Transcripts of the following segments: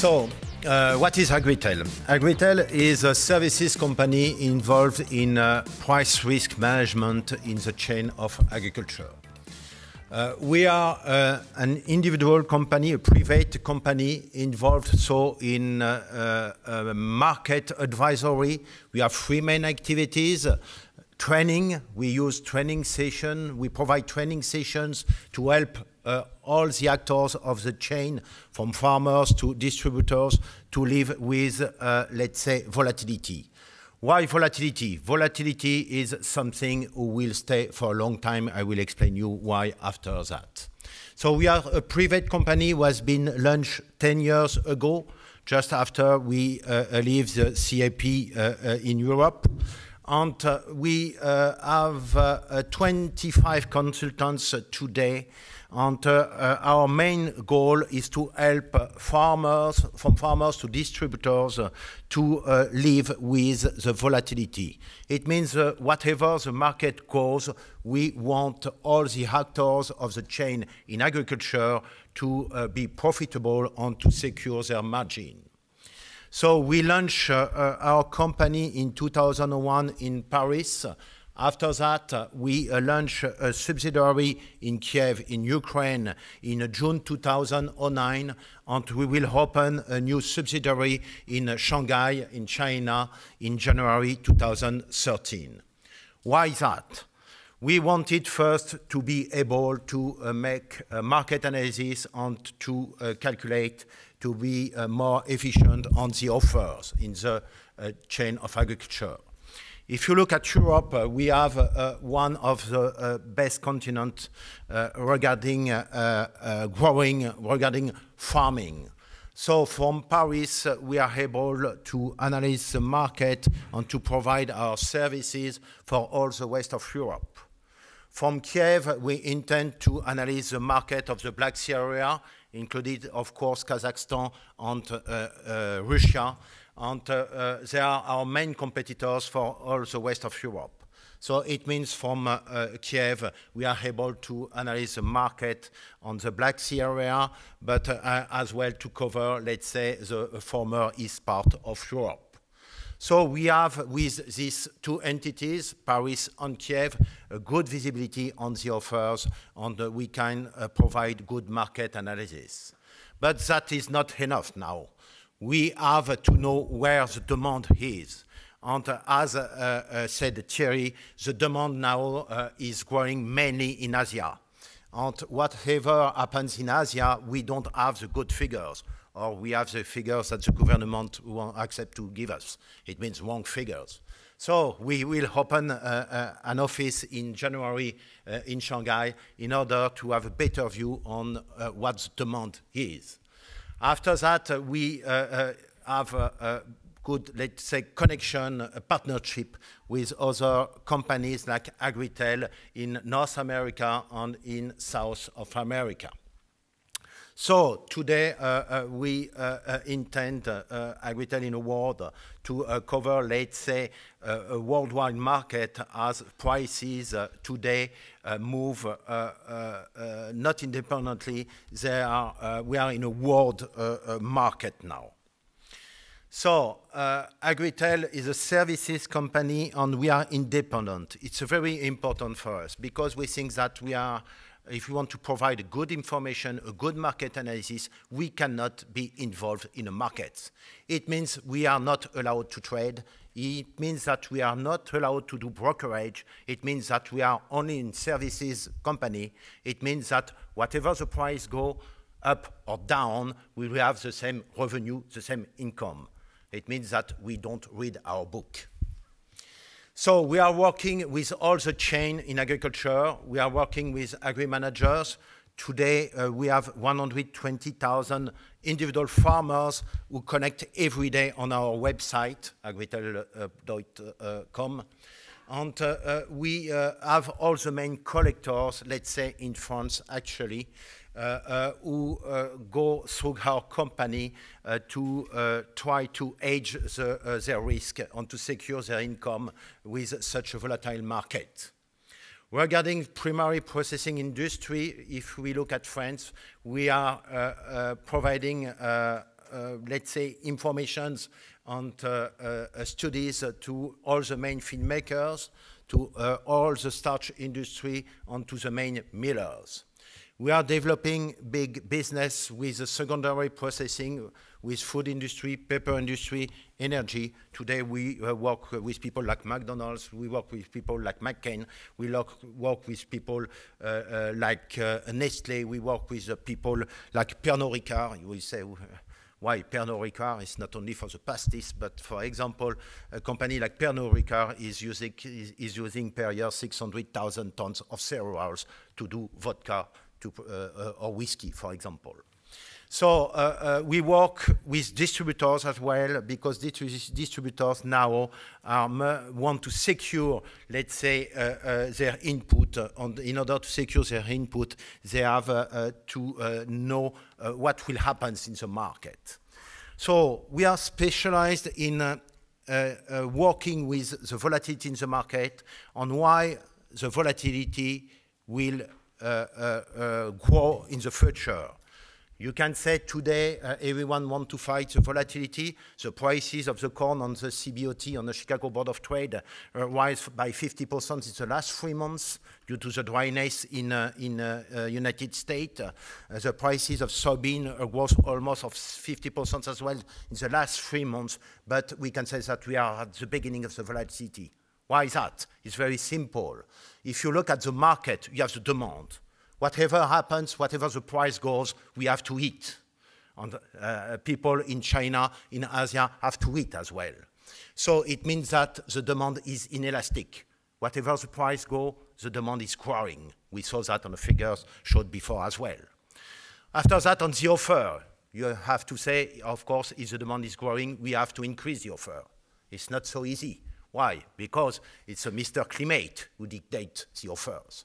So, uh, what is Agritel? Agritel is a services company involved in uh, price risk management in the chain of agriculture. Uh, we are uh, an individual company, a private company involved so in uh, uh, market advisory. We have three main activities training. We use training session. We provide training sessions to help uh, all the actors of the chain, from farmers to distributors, to live with, uh, let's say, volatility. Why volatility? Volatility is something will stay for a long time. I will explain you why after that. So we are a private company who has been launched 10 years ago, just after we uh, leave the CAP uh, uh, in Europe. And uh, we uh, have uh, 25 consultants today and uh, our main goal is to help farmers, from farmers to distributors, to uh, live with the volatility. It means uh, whatever the market goes, we want all the actors of the chain in agriculture to be profitable and to secure their margin. So we launched uh, uh, our company in 2001 in Paris after that, uh, we uh, launched a subsidiary in Kiev, in Ukraine, in June 2009, and we will open a new subsidiary in Shanghai, in China, in January 2013. Why that? We wanted first to be able to uh, make uh, market analysis and to uh, calculate to be more efficient on the offers in the chain of agriculture. If you look at Europe, uh, we have uh, uh one of the uh, best continents uh, regarding uh, growing, regarding farming. So from Paris, we are able to analyze the market and to provide our services for all the west of Europe. From Kiev, we intend to analyze the market of the Black Sea area, including, of course, Kazakhstan and Russia, and uh, uh, they are our main competitors for all the west of Europe. So it means from uh, uh, Kiev, we are able to analyze the market on the Black Sea area, but uh, uh, as well to cover, let's say, the former east part of Europe. So we have, with these two entities, Paris and Kiev, a good visibility on the offers, and we can provide good market analysis. But that is not enough now we have to know where the demand is. And as uh, uh, said Thierry, the demand now uh, is growing mainly in Asia. And whatever happens in Asia, we don't have the good figures, or we have the figures that the government won't accept to give us. It means wrong figures. So we will open uh, uh, an office in January uh, in Shanghai in order to have a better view on what the demand is. After that, uh, we uh, uh, have a, good, let's say, connection, a partnership with other companies like Agritel in North America and in South of America. So today uh, uh, we uh, uh intend uh, uh, Agritel in a word to uh, cover, let's say, a worldwide market as prices today move not independently. They are, we are in a world market now. So uh, Agritel is a services company and we are independent. It's very important for us because we think that we are if we want to provide good information, a good market analysis, we cannot be involved in a market. It means we are not allowed to trade. It means that we are not allowed to do brokerage. It means that we are only in services company. It means that whatever the price go up or down, we will have the same revenue, the same income. It means that we don't read our book. So we are working with all the chain in agriculture. We are working with agri-managers. Today, uh, we have 120,000 individual farmers who connect every day on our website, agritel.com. Uh, and uh, uh, we uh, have all the main collectors, let's say in France actually, who go through our company to try to hedge the, their risk and to secure their income with such a volatile market. Regarding primary processing industry, if we look at France, we are uh, uh, providing, uh, let's say, informations and uh, uh, studies to all the main filmmakers, to uh, all the starch industry, and to the main millers. We are developing big business with the secondary processing, with food industry, paper industry, energy. Today we uh, work with people like McDonald's, we work with people like McCain, we work, work with people uh, uh, like Nestle, we work with people like Pernod Ricard, you will say, why Pernod Ricard is not only for the pastis, but for example, a company like Pernod Ricard is using, is, is using per year 600,000 tons of cereals to do vodka to, uh, uh or whiskey, for example. So uh, uh, we work with distributors as well because distributors now want to secure, let's say, uh, uh their input. Uh, the, in order to secure their input, they have uh, to know what will happen in the market. So we are specialized in working with the volatility in the market on why the volatility will grow in the future you can say today uh, everyone want to fight the volatility. The prices of the corn on the CBOT on the Chicago Board of Trade uh, rise by 50% in the last three months due to the dryness in uh, in uh, United States. Uh, the prices of soybean uh, rose almost of 50% as well in the last three months. But we can say that we are at the beginning of the volatility. Why is that? It's very simple. If you look at the market, you have the demand whatever happens, whatever the price goes, we have to eat. And uh, people in China, in Asia, have to eat as well. So it means that the demand is inelastic. Whatever the price goes, the demand is growing. We saw that on the figures showed before as well. After that, on the offer, you have to say, of course, if the demand is growing, we have to increase the offer. It's not so easy. Why? Because it's a Mr. Climate who dictates the offers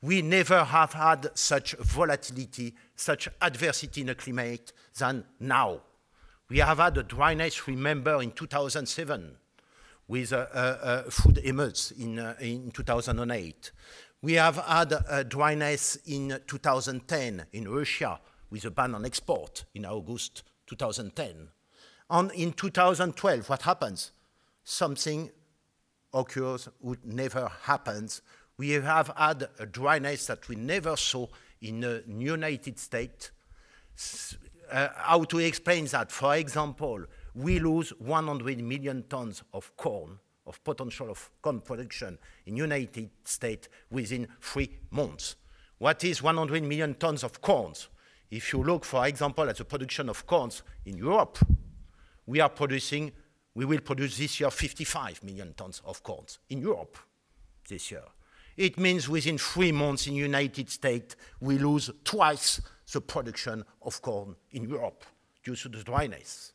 we never have had such volatility, such adversity in the climate than now. We have had a dryness, remember, in 2007 with uh, uh, uh food emerge in, uh, in 2008. We have had a dryness in 2010 in Russia with a ban on export in August 2010. And in 2012, what happens? Something occurs would never happens we have had a dryness that we never saw in the United States. Uh, how to explain that? For example, we lose 100 million tons of corn, of potential of corn production in United States within three months. What is 100 million tons of corns? If you look, for example, at the production of corns in Europe, we are producing, we will produce this year 55 million tons of corns in Europe this year. It means within three months in the United States, we lose twice the production of corn in Europe due to the dryness.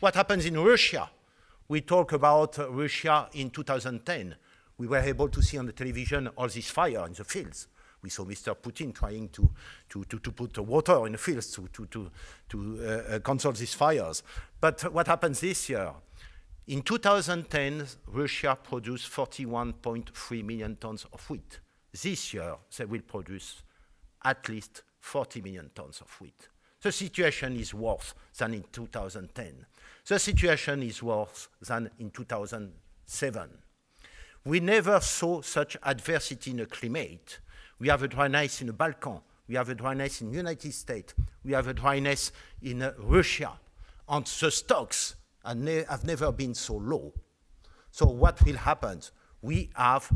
What happens in Russia? We talk about uh, Russia in 2010. We were able to see on the television all this fire in the fields. We saw Mr. Putin trying to, to, to, to put water in the fields to, to, to, to uh, uh control these fires. But what happens this year? In 2010, Russia produced 41.3 million tons of wheat. This year, they will produce at least 40 million tons of wheat. The situation is worse than in 2010. The situation is worse than in 2007. We never saw such adversity in a climate. We have a dryness in the Balkans. We have a dryness in the United States. We have a dryness in uh, Russia. And the stocks and ne have never been so low. So what will happen? We have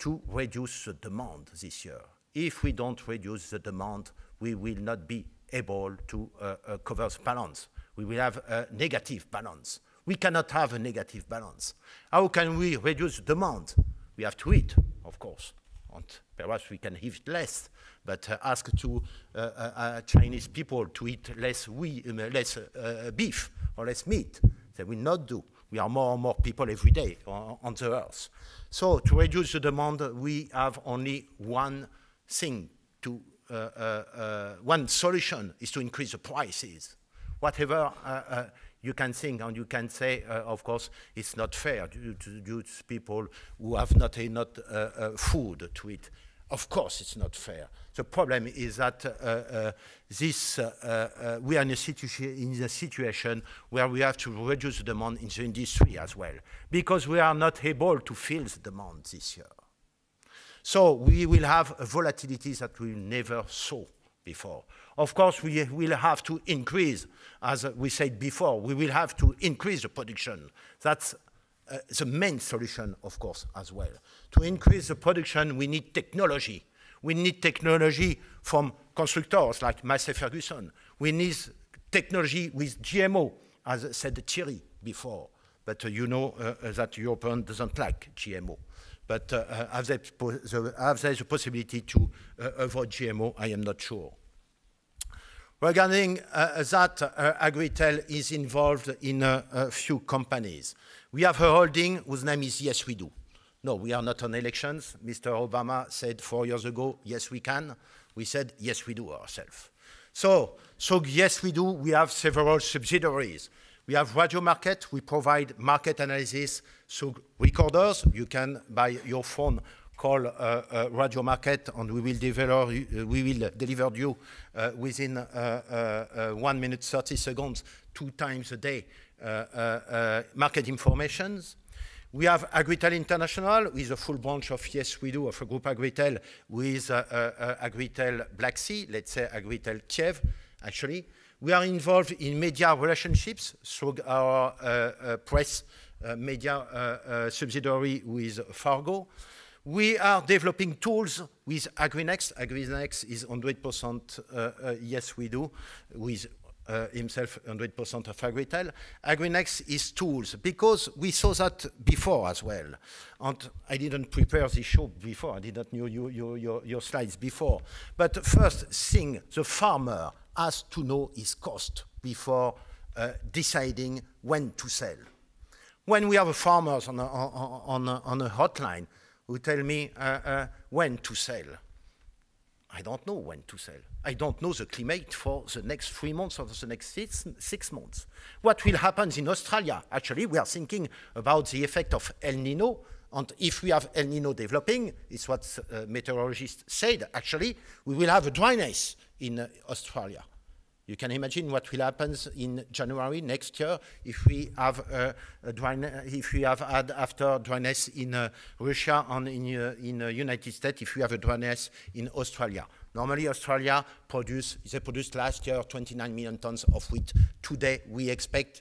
to reduce the demand this year. If we don't reduce the demand, we will not be able to uh, uh, cover the balance. We will have a negative balance. We cannot have a negative balance. How can we reduce demand? We have to eat, of course. And perhaps we can eat less, but uh, ask to uh, uh, uh, Chinese people to eat less, we, less beef or less meat. They will not do. We are more and more people every day on, on the earth. So to reduce the demand, we have only one thing to, uh, uh, uh one solution is to increase the prices. Whatever uh, uh, you can think and you can say, uh, of course, it's not fair to, to, to people who have not enough uh, uh, food to eat. Of course, it's not fair. The problem is that uh, uh, this, uh, uh, uh we are in a, in a, situation where we have to reduce the demand in the industry as well, because we are not able to fill the demand this year. So we will have volatilities that we never saw before. Of course, we will have to increase, as we said before, we will have to increase the production. That's uh, the main solution, of course, as well. To increase the production, we need technology. We need technology from constructors like Massey Ferguson. We need technology with GMO, as said Thierry before. But uh, you know uh, uh that European doesn't like GMO. But uh, uh, have, they the, have they the possibility to avoid GMO? I am not sure. Regarding that, Agritel is involved in a few companies. We have a holding whose name is Yes We Do. No, we are not on elections. Mr. Obama said four years ago, yes, we can. We said, yes, we do ourselves. So, so yes, we do. We have several subsidiaries. We have Radio Market. We provide market analysis through recorders. You can, buy your phone, call uh, uh, Radio Market, and we will deliver, uh, we will deliver you uh, within uh, uh, 1 minute 30 seconds, two times a day, uh, uh, uh, market informations. We have Agritel International with a full branch of Yes We Do of a group Agritel with Agritel Black Sea, let's say Agritel Kiev, actually. We are involved in media relationships through our press media subsidiary with Fargo. We are developing tools with AgriNext. AgriNext is 100% yes, we do, with uh, himself 100% of AgriTel, AgriNex is tools, because we saw that before as well. And I didn't prepare this show before, I didn't know you, you, your, your slides before. But first thing, the farmer has to know his cost before uh, deciding when to sell. When we have farmers on a, on, a, on a hotline who tell me uh, uh when to sell, I don't know when to sell. I don't know the climate for the next three months or the next six, six, months. What will happen in Australia? Actually, we are thinking about the effect of El Nino. And if we have El Nino developing, it's what uh, meteorologists said, actually, we will have a dryness in uh, Australia. You can imagine what will happen in January next year if we have uh, a, uh, if we have had after dryness in uh, Russia and in uh, in uh, United States if we have a dryness in Australia. Normally, Australia produces they produced last year 29 million tons of wheat. Today, we expect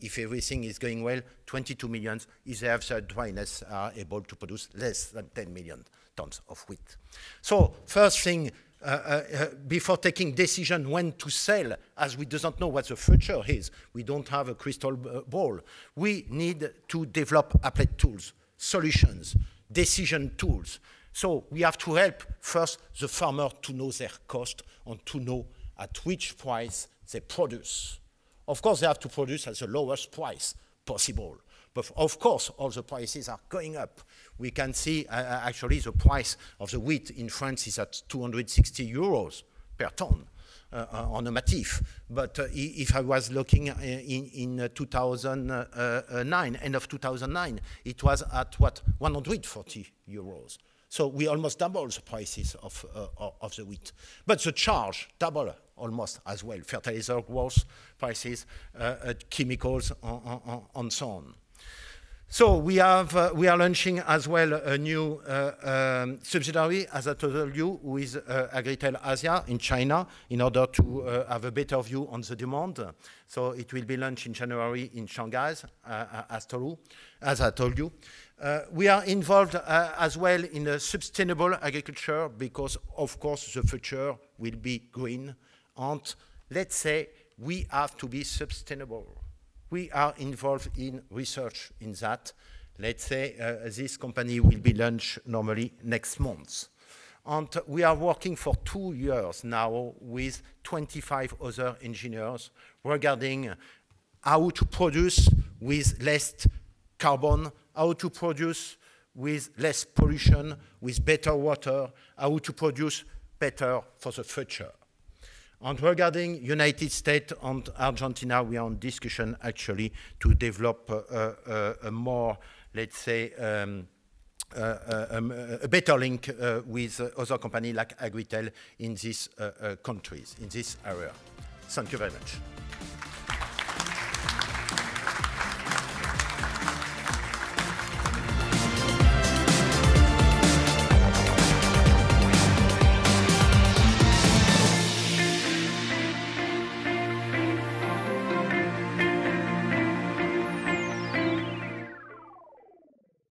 if everything is going well, 22 million. If they have such dryness, are able to produce less than 10 million tons of wheat. So first thing, uh, uh, uh, before taking decision when to sell, as we doesn't know what the future is, we don't have a crystal ball, we need to develop applet tools, solutions, decision tools. So we have to help first the farmer to know their cost and to know at which price they produce. Of course, they have to produce at the lowest price possible. But of course, all the prices are going up. We can see uh, uh actually the price of the wheat in France is at 260 euros per ton. Uh, uh, on a Matif. But uh, if I was looking uh, in, in 2009, end of 2009, it was at what 140 euros. So we almost double the prices of, uh, of the wheat. But the charge double almost as well. Fertilizer growth prices, chemicals, and, and, and so on. So we, have, uh, we are launching as well a new uh, um, subsidiary, as I told you, with uh, Agritel Asia in China in order to have a better view on the demand. So it will be launched in January in Shanghai, as, told, as I told you. we are involved as well in a sustainable agriculture because, of course, the future will be green. And let's say we have to be sustainable we are involved in research in that. Let's say uh, this company will be launched normally next month. And we are working for two years now with 25 other engineers regarding how to produce with less carbon, how to produce with less pollution, with better water, how to produce better for the future. And regarding United States and Argentina, we are in discussion actually to develop a, uh, a, uh, a more, let's say, um, uh, um a better link uh, with other companies like Agritel in these uh, countries, in this area. Thank you very much.